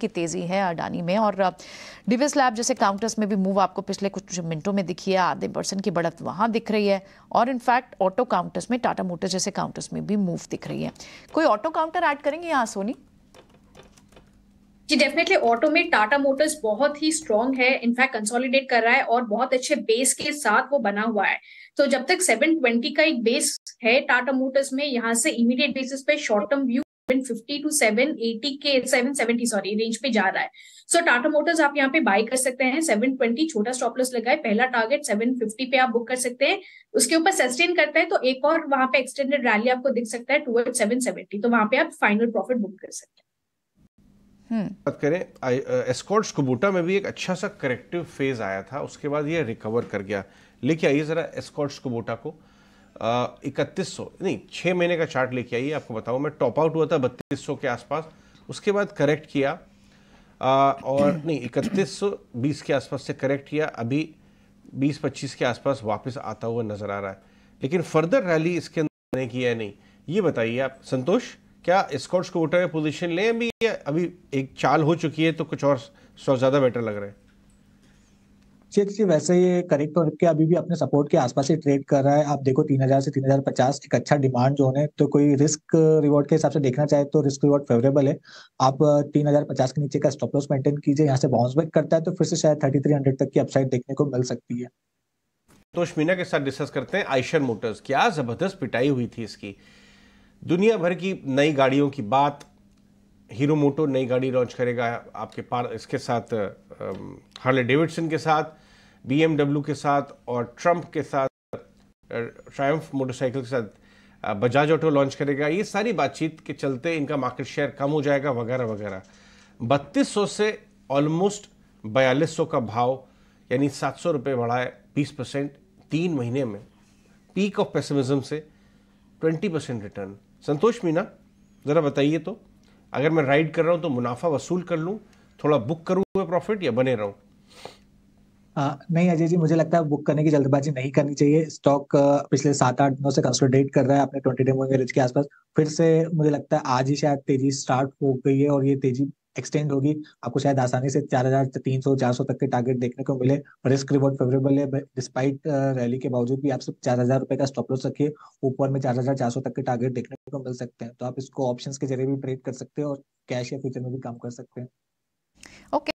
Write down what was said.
की तेजी है अडानी में और डिविस लैब जैसे काउंटर्स में भी मूव आपको पिछले कुछ मिनटों में दिखी है आधे परसेंट की बढ़त वहां दिख रही है और इनफैक्ट ऑटो काउंटर्स में टाटा मोटर्स जैसे काउंटर्स में भी मूव दिख रही है कोई ऑटो काउंटर ऐड करेंगे यहाँ सोनी जी डेफिनेटली ऑटो में टाटा मोटर्स बहुत ही स्ट्रॉन्ग है इनफैक्ट कंसोलिडेट कर रहा है और बहुत अच्छे बेस के साथ वो बना हुआ है तो जब तक 720 का एक बेस है टाटा मोटर्स में यहाँ से इमीडिएट बेसिस पे short term view fifty two seven eighty के सेवन सेवेंटी सॉरी रेंज पे जा रहा है सो टाटा मोटर्स आप यहाँ पे बाय कर सकते हैं सेवन ट्वेंटी छोटा स्टॉप लॉस लगाए पहला टारगेट सेवन फिफ्टी पे आप बुक कर सकते हैं उसके ऊपर सस्टेन करता है तो एक और वहां पे एक्सटेंडेड रैली आपको दिख सकता है टूवर्ड सेवेंटी तो वहां पे आप फाइनल प्रॉफिट बुक कर सकते हैं हम्म। बात करें एस्कॉर्ट्स कुबूटा uh, में भी एक अच्छा सा करेक्टिव फेज आया था उसके बाद ये रिकवर कर गया लेके आइए जरा एस्कॉर्ट्स कुबूटा को इकतीस सौ नहीं छः महीने का चार्ट लेके आइए आपको बताऊँ मैं टॉप आउट हुआ था बत्तीस सौ के आसपास उसके बाद करेक्ट किया आ, और नहीं इकतीस सौ बीस के आसपास से करेक्ट किया अभी बीस पच्चीस के आसपास वापस आता हुआ नज़र आ रहा है लेकिन फर्दर रैली इसके अंदर ने किया नहीं ये बताइए आप संतोष क्या स्कॉट्स को वोटर पोजिशन पोजीशन लें अभी या अभी एक चाल हो चुकी है तो कुछ और ज़्यादा बेटर लग रहा है शेख वैसे ये करेक्ट और के अभी भी अपने सपोर्ट के आसपास ही ट्रेड कर रहा है आप देखो तीन हजार से तीन हजार पचास एक अच्छा डिमांड जो है तो कोई रिस्क रिवॉर्ड के हिसाब से देखना चाहे तो रिस्क रिवॉर्ड फेवरेबल है आप तीन हजार पचास के नीचे का स्टॉप लॉस मेंटेन कीजिए यहाँ से बाउंस बैक करता है तो फिर से शायद थर्टी थ्री हंड्रेड तक की अपसाइड देखने को मिल सकती है तो के साथ डिस्कस करते हैं आइशर मोटर्स क्या जबरदस्त पिटाई हुई थी इसकी दुनिया भर की नई गाड़ियों की बात हीरो मोटो नई गाड़ी लॉन्च करेगा आपके पार इसके साथ हार्ले डेविडसन के साथ बी के साथ और ट्रंप के साथ ट्रायम्फ मोटरसाइकिल के साथ बजाज ऑटो लॉन्च करेगा ये सारी बातचीत के चलते इनका मार्केट शेयर कम हो जाएगा वगैरह वगैरह बत्तीस सौ से ऑलमोस्ट बयालीस सौ का भाव यानी सात सौ रुपये बढ़ाए बीस परसेंट तीन महीने में पीक ऑफ पेसिमिज्म से twenty percent return Santosh Meena ज़रा बताइए तो अगर मैं राइड कर रहा हूं तो मुनाफा वसूल कर लूं थोड़ा बुक करूं मैं प्रॉफिट या बने रहूं आ, नहीं अजय जी मुझे लगता है बुक करने की जल्दबाजी नहीं करनी चाहिए स्टॉक पिछले सात आठ दिनों से कंसोलिडेट कर रहा है अपने ट्वेंटी डे मूविंग एवरेज के आसपास फिर से मुझे लगता है आज ही शायद तेजी स्टार्ट हो गई है और ये तेजी एक्सटेंड होगी आपको शायद आसानी से चार हजार तीन सौ चार सौ तक के टारगेट देखने को मिले रिस्क रिवॉर्ड फेवरेबल है डिस्पाइट रैली uh, के बावजूद भी आप सिर्फ चार हजार रुपए का स्टॉप लॉस रखिए ऊपर में चार हजार चार सौ तक के टारगेट देखने को मिल सकते हैं तो आप इसको ऑप्शन के जरिए भी ट्रेड कर सकते हैं और कैश या फ्यूचर में भी काम कर सकते हैं ओके okay.